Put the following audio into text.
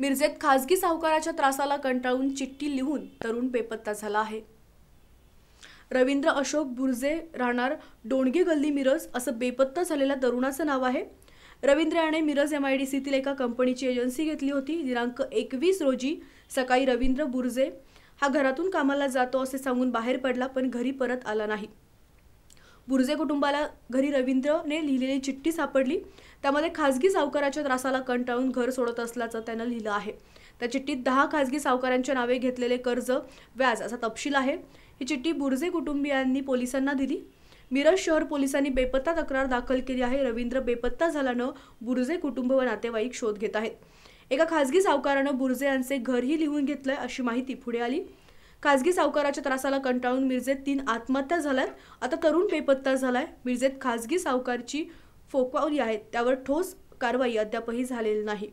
मिरजेत खासगी सावकाराच्या त्रासाला कंटाळून चिठ्ठी लिहून तरुण बेपत्ता झाला आहे रवींद्र अशोक बुर्जे राहणार डोणगे गल्ली मिरज असं बेपत्ता झालेल्या तरुणाचं नाव आहे रवींद्र याने मिरज एम आय डी सीतील एका कंपनीची एजन्सी घेतली होती दिनांक एकवीस रोजी सकाळी रवींद्र बुर्जे हा घरातून कामाला जातो असे सांगून बाहेर पडला पण घरी परत आला नाही बुर्जे कुटुंबाला घरी रवींद्रने लिहिलेली चिठ्ठी सापडली त्यामध्ये खासगी सावकाराच्या त्रासाला कंटाळून घर सोडत असल्याचं त्यानं लिहिलं आहे त्या चिठ्ठीत दहा खासगी सावकारांच्या नावे घेतलेले कर्ज व्याज असा तपशील आहे ही चिठ्ठी बुर्जे कुटुंबियांनी पोलिसांना दिली मिरज शहर पोलिसांनी बेपत्ता तक्रार दाखल केली आहे रवींद्र बेपत्ता झाल्यानं बुर्जे कुटुंब व नातेवाईक शोध घेत आहेत एका खासगी सावकारानं बुर्जे यांचे घरही लिहून घेतलंय अशी माहिती पुढे आली खाजगी सावकाराच्या त्रासाला कंटाळून मिरजेत तीन आत्महत्या झाल्यात आता तरुण बेपत्ता झालाय मिरजेत खाजगी सावकारची फोकवावली आहेत त्यावर ठोस कारवाई अद्यापही झालेली नाही